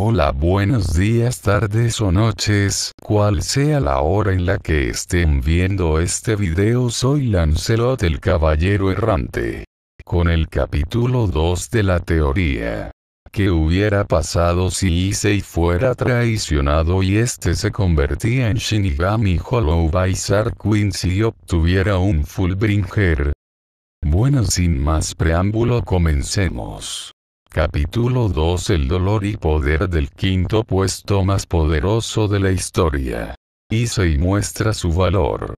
Hola buenos días tardes o noches, cual sea la hora en la que estén viendo este video soy Lancelot el caballero errante. Con el capítulo 2 de la teoría. ¿Qué hubiera pasado si Issei fuera traicionado y este se convertía en Shinigami Hollow by Queen si obtuviera un Bringer? Bueno sin más preámbulo comencemos. Capítulo 2 El dolor y poder del quinto puesto más poderoso de la historia. ISEI muestra su valor.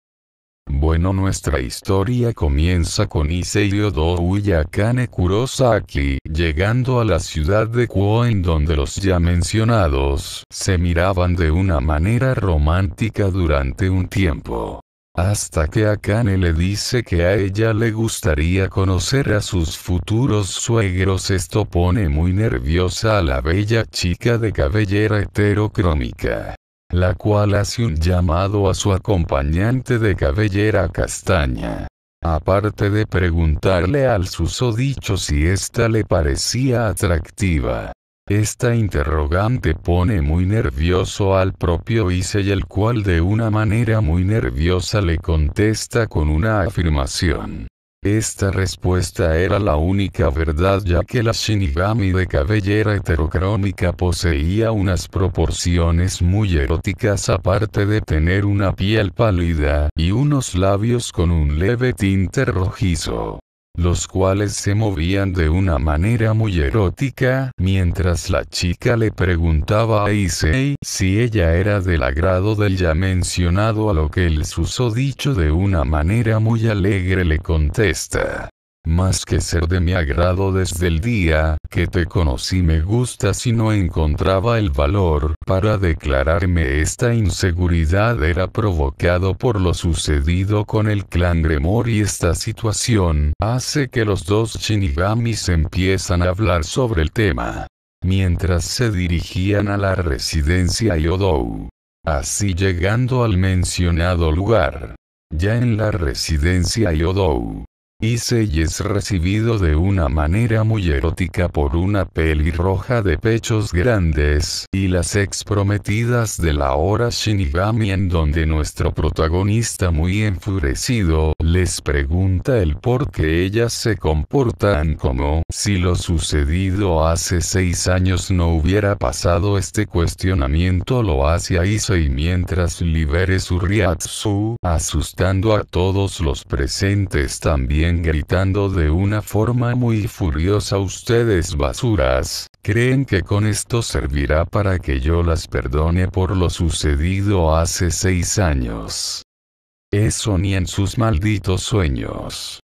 Bueno nuestra historia comienza con y Yodo Uyakane Kurosaki llegando a la ciudad de Kuo en donde los ya mencionados se miraban de una manera romántica durante un tiempo. Hasta que Akane le dice que a ella le gustaría conocer a sus futuros suegros esto pone muy nerviosa a la bella chica de cabellera heterocrómica la cual hace un llamado a su acompañante de cabellera castaña. Aparte de preguntarle al susodicho si ésta le parecía atractiva, esta interrogante pone muy nervioso al propio Issei el cual de una manera muy nerviosa le contesta con una afirmación. Esta respuesta era la única verdad ya que la Shinigami de cabellera heterocrómica poseía unas proporciones muy eróticas aparte de tener una piel pálida y unos labios con un leve tinte rojizo los cuales se movían de una manera muy erótica, mientras la chica le preguntaba a Issei si ella era del agrado del ya mencionado a lo que el susodicho de una manera muy alegre le contesta. Más que ser de mi agrado desde el día que te conocí me gusta si no encontraba el valor para declararme esta inseguridad era provocado por lo sucedido con el clan Gremor y esta situación hace que los dos Shinigamis empiezan a hablar sobre el tema. Mientras se dirigían a la residencia Yodou. Así llegando al mencionado lugar. Ya en la residencia Yodou y es recibido de una manera muy erótica por una pelirroja de pechos grandes y las ex prometidas de la hora Shinigami en donde nuestro protagonista muy enfurecido les pregunta el por qué ellas se comportan como si lo sucedido hace seis años no hubiera pasado este cuestionamiento lo hace a y mientras libere su riatsu, asustando a todos los presentes también gritando de una forma muy furiosa ustedes basuras, creen que con esto servirá para que yo las perdone por lo sucedido hace seis años. Eso ni en sus malditos sueños.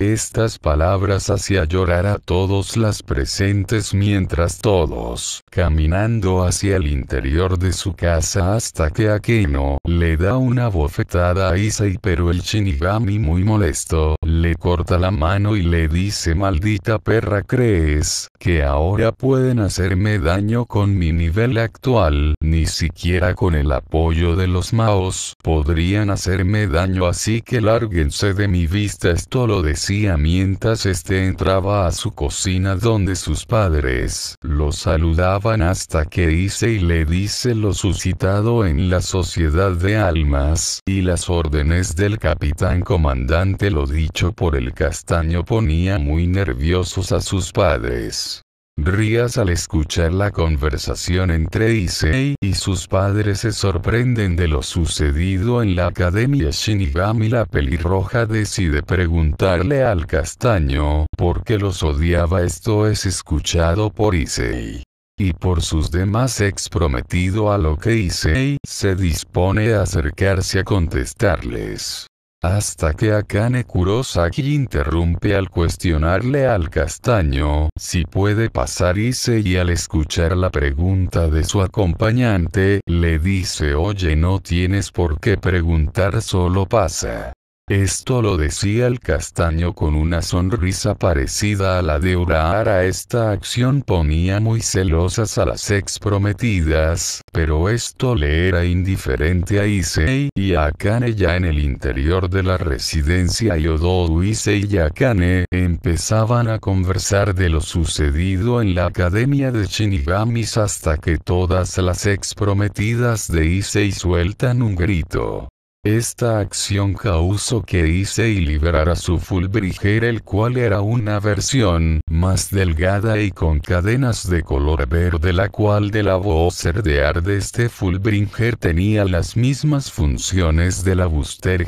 Estas palabras hacía llorar a todos las presentes mientras todos, caminando hacia el interior de su casa hasta que Akeno le da una bofetada a Isai pero el Shinigami muy molesto, le corta la mano y le dice maldita perra crees que ahora pueden hacerme daño con mi nivel actual, ni siquiera con el apoyo de los maos podrían hacerme daño así que lárguense de mi vista esto lo decía mientras este entraba a su cocina donde sus padres lo saludaban hasta que dice y le dice lo suscitado en la sociedad de almas y las órdenes del capitán comandante lo dicho por el castaño ponía muy nerviosos a sus padres. Rías al escuchar la conversación entre Issei y sus padres se sorprenden de lo sucedido en la Academia Shinigami. La pelirroja decide preguntarle al castaño por qué los odiaba. Esto es escuchado por Issei y por sus demás ex prometido a lo que Issei se dispone a acercarse a contestarles. Hasta que Akane Kurosaki interrumpe al cuestionarle al castaño si puede pasar se y al escuchar la pregunta de su acompañante, le dice oye no tienes por qué preguntar solo pasa. Esto lo decía el castaño con una sonrisa parecida a la de Urahara. Esta acción ponía muy celosas a las ex prometidas, pero esto le era indiferente a Issei y a Akane ya en el interior de la residencia Yododu. Issei y Akane empezaban a conversar de lo sucedido en la academia de Shinigamis hasta que todas las ex prometidas de Issei sueltan un grito. Esta acción causó que hice liberar liberara su fulbringer el cual era una versión más delgada y con cadenas de color verde la cual de la Bowser de este Fulbringer tenía las mismas funciones de la Buster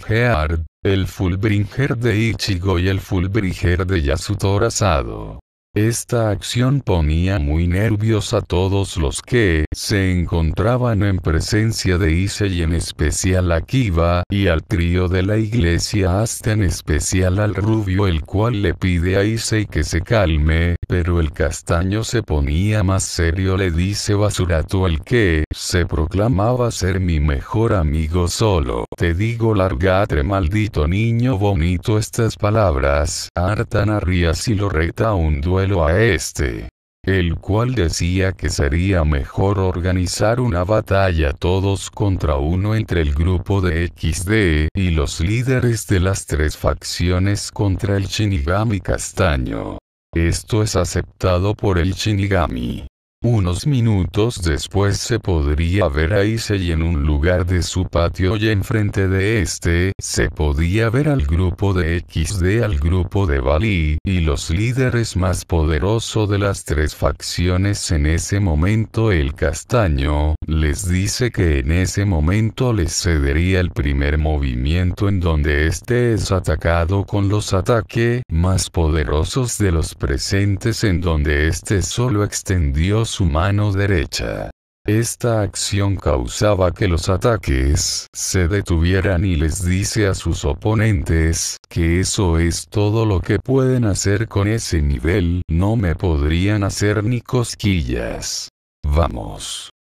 el Fulbringer de Ichigo y el Fulbringer de Yasutora Asado. Esta acción ponía muy nervios a todos los que se encontraban en presencia de Ise y en especial a Kiva y al trío de la iglesia hasta en especial al rubio el cual le pide a Ise que se calme, pero el castaño se ponía más serio le dice Basurato el que se proclamaba ser mi mejor amigo solo. Te digo largate maldito niño bonito estas palabras, hartan a y lo reta un duelo a este, el cual decía que sería mejor organizar una batalla todos contra uno entre el grupo de XD y los líderes de las tres facciones contra el Shinigami Castaño. Esto es aceptado por el Shinigami. Unos minutos después se podría ver a Issei en un lugar de su patio y enfrente de este se podía ver al grupo de XD al grupo de Bali y los líderes más poderosos de las tres facciones en ese momento el castaño, les dice que en ese momento les cedería el primer movimiento en donde éste es atacado con los ataques más poderosos de los presentes en donde éste solo extendió su mano derecha. Esta acción causaba que los ataques se detuvieran y les dice a sus oponentes que eso es todo lo que pueden hacer con ese nivel, no me podrían hacer ni cosquillas. Vamos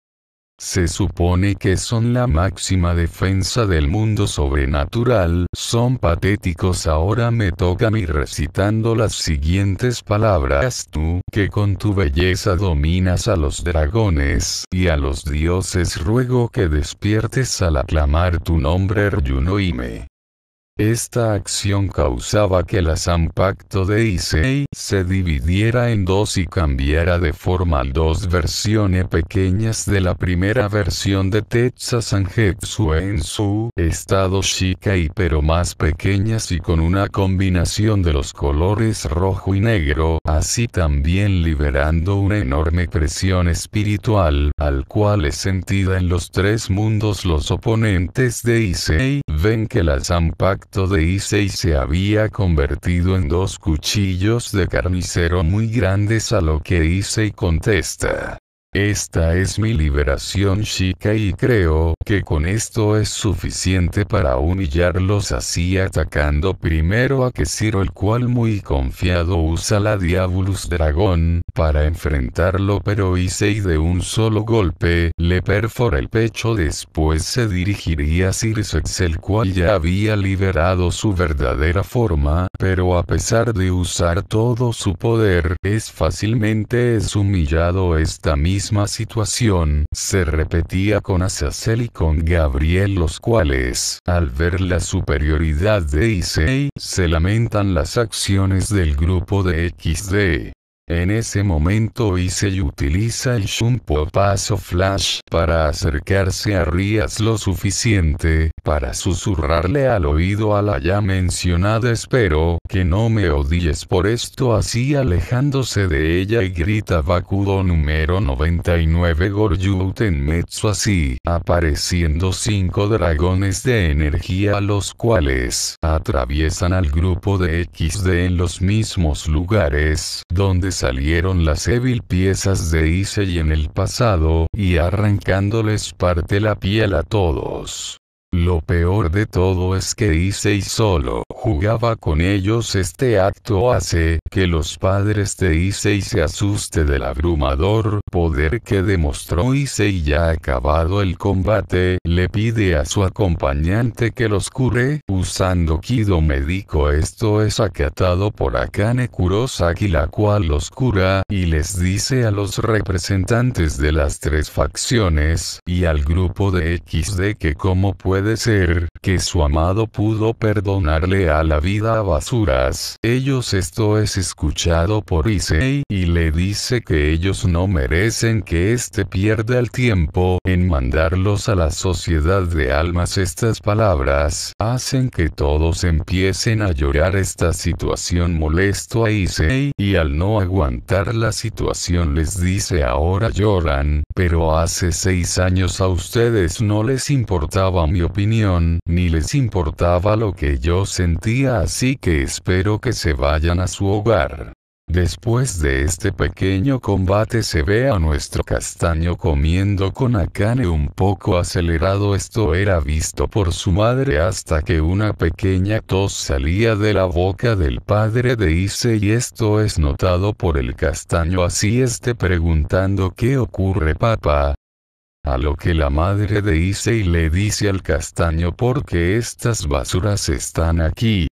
se supone que son la máxima defensa del mundo sobrenatural, son patéticos ahora me toca a mí recitando las siguientes palabras tú que con tu belleza dominas a los dragones y a los dioses ruego que despiertes al aclamar tu nombre Ryunoime. Esta acción causaba que la pacto de Isei se dividiera en dos y cambiara de forma a dos versiones pequeñas de la primera versión de Tetsa Sanjetsu en su estado Shikai pero más pequeñas y con una combinación de los colores rojo y negro, así también liberando una enorme presión espiritual, al cual es sentida en los tres mundos los oponentes de Isei ven que la pacto de y se había convertido en dos cuchillos de carnicero muy grandes a lo que y contesta. Esta es mi liberación chica y creo que con esto es suficiente para humillarlos así atacando primero a Kesiro el cual muy confiado usa la Diabolus Dragón para enfrentarlo pero Issei de un solo golpe le perfora el pecho después se dirigiría a Circex el cual ya había liberado su verdadera forma pero a pesar de usar todo su poder, es fácilmente es humillado. Esta misma situación se repetía con Azazel y con Gabriel, los cuales, al ver la superioridad de Issei, se lamentan las acciones del grupo de XD. En ese momento Issei utiliza el Shunpo Paso Flash para acercarse a Rías lo suficiente para susurrarle al oído a la ya mencionada espero que no me odies por esto así alejándose de ella y grita Bakudo número 99 Goryuuten Metsu. así apareciendo cinco dragones de energía los cuales atraviesan al grupo de XD en los mismos lugares donde salieron las débil piezas de y en el pasado, y arrancándoles parte la piel a todos. Lo peor de todo es que hice solo jugaba con ellos. Este acto hace que los padres de Issei se asuste del abrumador poder que demostró Issei ya acabado el combate. Le pide a su acompañante que los cure usando Kido médico. Esto es acatado por Akane Kurosaki la cual los cura y les dice a los representantes de las tres facciones y al grupo de XD que como puede de ser que su amado pudo perdonarle a la vida a basuras. Ellos esto es escuchado por isei y le dice que ellos no merecen que este pierda el tiempo en mandarlos a la sociedad de almas. Estas palabras hacen que todos empiecen a llorar esta situación molesto a isei y al no aguantar la situación les dice ahora lloran, pero hace seis años a ustedes no les importaba mi opinión opinión, ni les importaba lo que yo sentía así que espero que se vayan a su hogar. Después de este pequeño combate se ve a nuestro castaño comiendo con Akane un poco acelerado esto era visto por su madre hasta que una pequeña tos salía de la boca del padre de Ise y esto es notado por el castaño así este preguntando qué ocurre papá, a lo que la madre de y le dice al castaño porque estas basuras están aquí,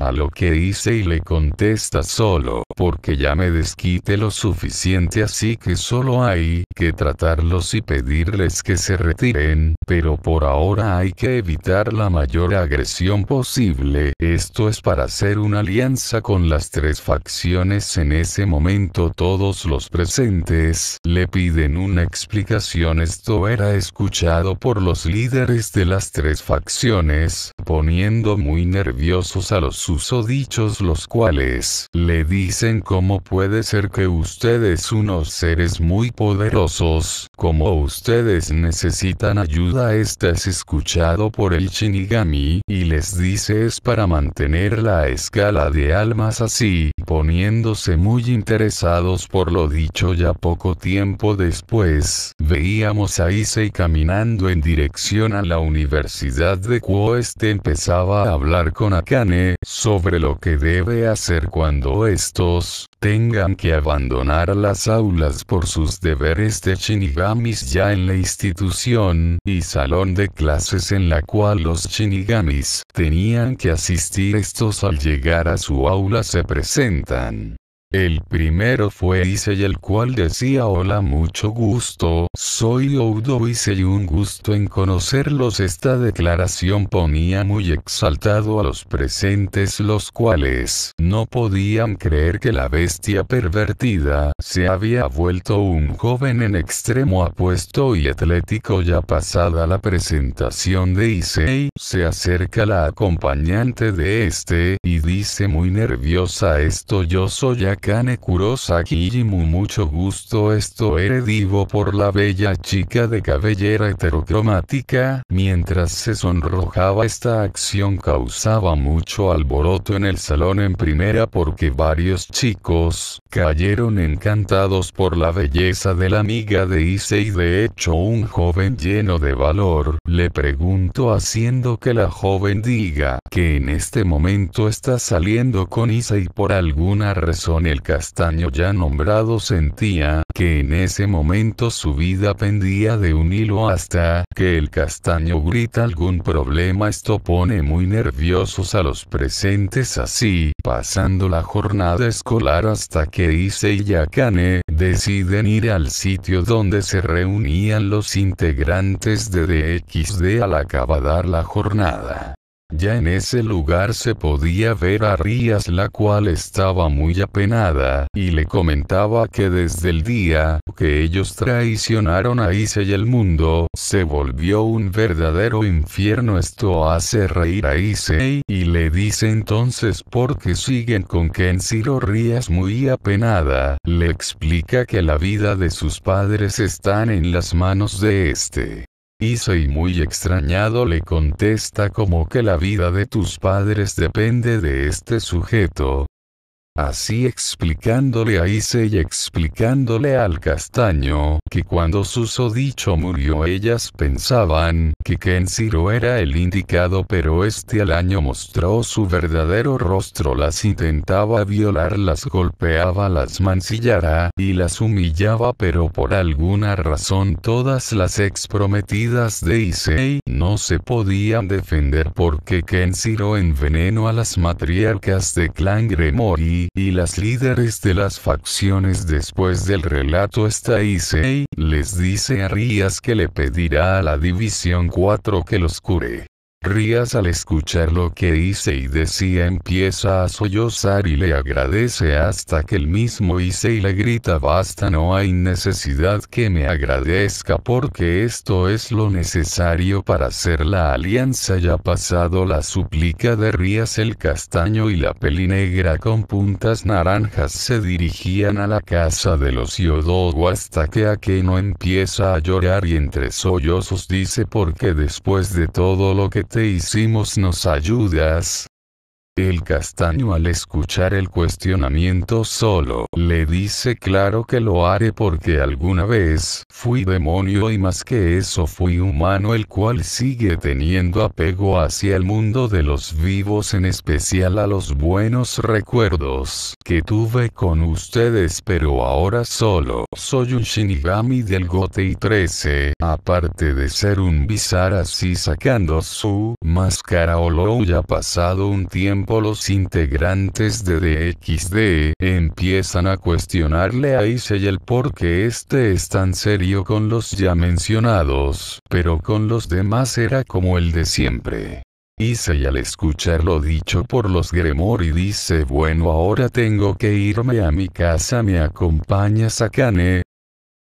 a lo que hice y le contesta solo porque ya me desquite lo suficiente así que solo hay que tratarlos y pedirles que se retiren, pero por ahora hay que evitar la mayor agresión posible. Esto es para hacer una alianza con las tres facciones. En ese momento todos los presentes le piden una explicación. Esto era escuchado por los líderes de las tres facciones, poniendo muy nerviosos a los dichos los cuales le dicen cómo puede ser que ustedes unos seres muy poderosos como ustedes necesitan ayuda, estás escuchado por el Shinigami y les dice es para mantener la escala de almas así, poniéndose muy interesados por lo dicho ya poco tiempo después, veíamos a Issei caminando en dirección a la Universidad de Kuo este empezaba a hablar con Akane sobre lo que debe hacer cuando estos tengan que abandonar las aulas por sus deberes de Shinigami ya en la institución y salón de clases en la cual los shinigamis tenían que asistir estos al llegar a su aula se presentan. El primero fue Issei el cual decía hola mucho gusto, soy Oudo Issei un gusto en conocerlos. Esta declaración ponía muy exaltado a los presentes los cuales no podían creer que la bestia pervertida se había vuelto un joven en extremo apuesto y atlético ya pasada la presentación de Issei, se acerca la acompañante de este y dice muy nerviosa esto yo soy Kane Kurosaki y mucho gusto esto heredivo por la bella chica de cabellera heterocromática, mientras se sonrojaba esta acción causaba mucho alboroto en el salón en primera porque varios chicos, cayeron encantados por la belleza de la amiga de Y de hecho un joven lleno de valor, le preguntó haciendo que la joven diga que en este momento está saliendo con Issei por alguna razón el castaño ya nombrado sentía que en ese momento su vida pendía de un hilo hasta que el castaño grita algún problema. Esto pone muy nerviosos a los presentes así, pasando la jornada escolar hasta que Ise y Akane deciden ir al sitio donde se reunían los integrantes de DXD al acabar la jornada. Ya en ese lugar se podía ver a Rías la cual estaba muy apenada, y le comentaba que desde el día que ellos traicionaron a Ise y el mundo, se volvió un verdadero infierno esto hace reír a Ise y le dice entonces porque siguen con Kenshiro Rías muy apenada, le explica que la vida de sus padres están en las manos de este. Y muy extrañado le contesta como que la vida de tus padres depende de este sujeto. Así explicándole a Ise y explicándole al castaño, que cuando susodicho murió ellas pensaban que Kenshiro era el indicado pero este al año mostró su verdadero rostro las intentaba violar las golpeaba las mancillara y las humillaba pero por alguna razón todas las ex prometidas de Isei no se podían defender porque Kenshiro envenenó a las matriarcas de clan Gremori y las líderes de las facciones después del relato está Isei les dice a Rías que le pedirá a la División 4 que los cure. Rías al escuchar lo que hice y decía empieza a sollozar y le agradece hasta que el mismo hice y le grita basta no hay necesidad que me agradezca porque esto es lo necesario para hacer la alianza ya pasado la súplica de Rías el castaño y la peli negra con puntas naranjas se dirigían a la casa de los Yodogo hasta que no empieza a llorar y entre sollozos dice porque después de todo lo que te hicimos nos ayudas, el castaño al escuchar el cuestionamiento solo le dice claro que lo haré porque alguna vez fui demonio y más que eso fui humano el cual sigue teniendo apego hacia el mundo de los vivos en especial a los buenos recuerdos que tuve con ustedes pero ahora solo soy un Shinigami del gote y 13 aparte de ser un bizar así sacando su máscara o lo ya pasado un tiempo los integrantes de DXD empiezan a cuestionarle a Isayel el este es tan serio con los ya mencionados, pero con los demás era como el de siempre. Isayel al escuchar lo dicho por los y dice bueno ahora tengo que irme a mi casa me acompañas Akane.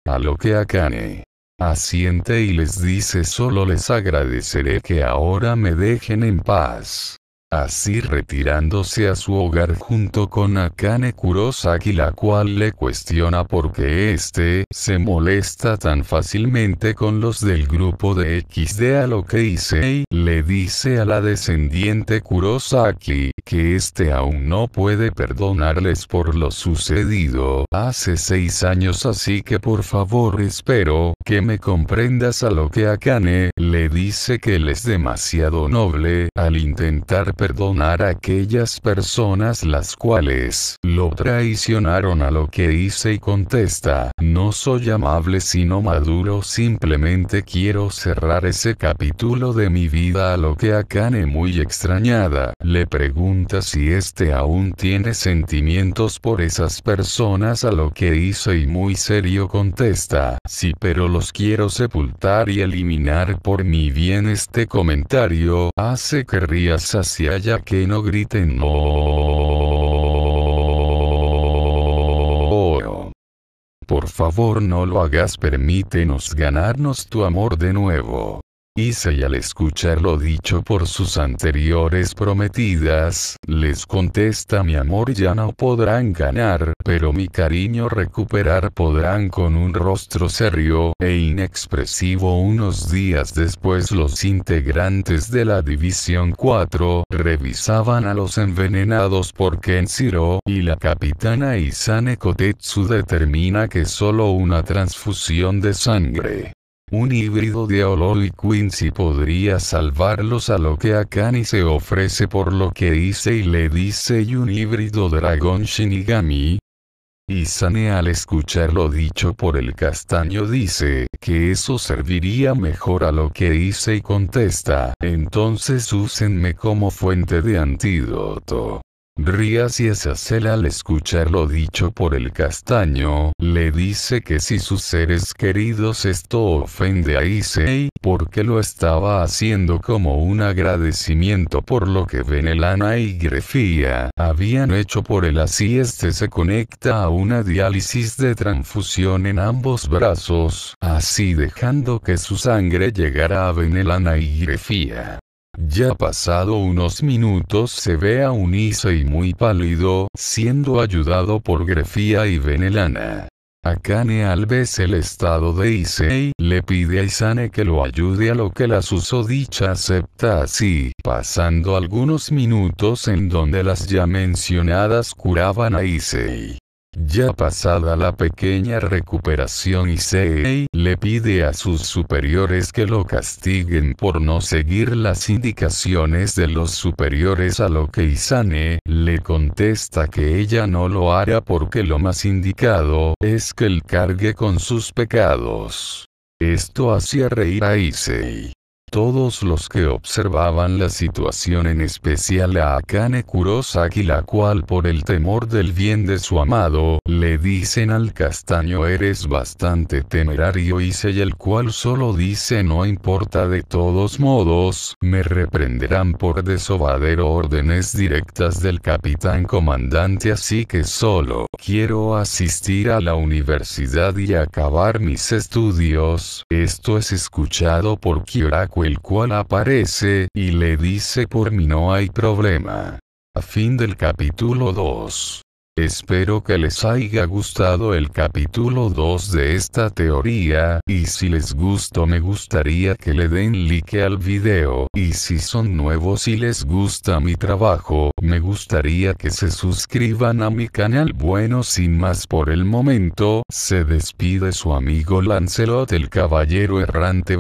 A lo que Akane asiente y les dice solo les agradeceré que ahora me dejen en paz así retirándose a su hogar junto con Akane Kurosaki la cual le cuestiona por qué este se molesta tan fácilmente con los del grupo de XD a lo que Issei le dice a la descendiente Kurosaki que éste aún no puede perdonarles por lo sucedido hace seis años así que por favor espero que me comprendas a lo que Akane le dice que él es demasiado noble al intentar perdonar a aquellas personas las cuales lo traicionaron a lo que hice y contesta, no soy amable sino maduro, simplemente quiero cerrar ese capítulo de mi vida a lo que acane muy extrañada, le pregunta si este aún tiene sentimientos por esas personas a lo que hice y muy serio contesta, sí pero los quiero sepultar y eliminar por mi bien este comentario hace que rías hacia ya que no griten no. Oh, oh, oh. Por favor no lo hagas, permítenos ganarnos tu amor de nuevo. Isa y al escuchar lo dicho por sus anteriores prometidas, les contesta mi amor ya no podrán ganar, pero mi cariño recuperar podrán con un rostro serio e inexpresivo unos días después los integrantes de la División 4 revisaban a los envenenados por Kenshiro y la capitana Isane Kotetsu determina que solo una transfusión de sangre un híbrido de Olol y Quincy podría salvarlos a lo que Akani se ofrece por lo que hice y le dice y un híbrido dragón Shinigami. Isane al escuchar lo dicho por el castaño dice que eso serviría mejor a lo que hice y contesta, entonces úsenme como fuente de antídoto. Rías y Azazel al escuchar lo dicho por el castaño, le dice que si sus seres queridos esto ofende a Issei, porque lo estaba haciendo como un agradecimiento por lo que Venelana y Grefía habían hecho por él así este se conecta a una diálisis de transfusión en ambos brazos, así dejando que su sangre llegara a Venelana y Grefía. Ya pasado unos minutos se ve a un y muy pálido, siendo ayudado por Grefía y Venelana. Akane al vez el estado de Issei, le pide a Isane que lo ayude a lo que la susodicha acepta así, pasando algunos minutos en donde las ya mencionadas curaban a Issei. Ya pasada la pequeña recuperación Issei le pide a sus superiores que lo castiguen por no seguir las indicaciones de los superiores a lo que Isane le contesta que ella no lo hará porque lo más indicado es que él cargue con sus pecados. Esto hacía reír a Issei. Todos los que observaban la situación en especial a Akane Kurosaki la cual por el temor del bien de su amado, le dicen al castaño eres bastante temerario y y el cual solo dice no importa de todos modos, me reprenderán por desobadero órdenes directas del capitán comandante así que solo quiero asistir a la universidad y acabar mis estudios, esto es escuchado por Kyoraku el cual aparece y le dice por mí no hay problema. A fin del capítulo 2. Espero que les haya gustado el capítulo 2 de esta teoría, y si les gustó me gustaría que le den like al video, y si son nuevos y les gusta mi trabajo, me gustaría que se suscriban a mi canal. Bueno sin más por el momento, se despide su amigo Lancelot el caballero errante.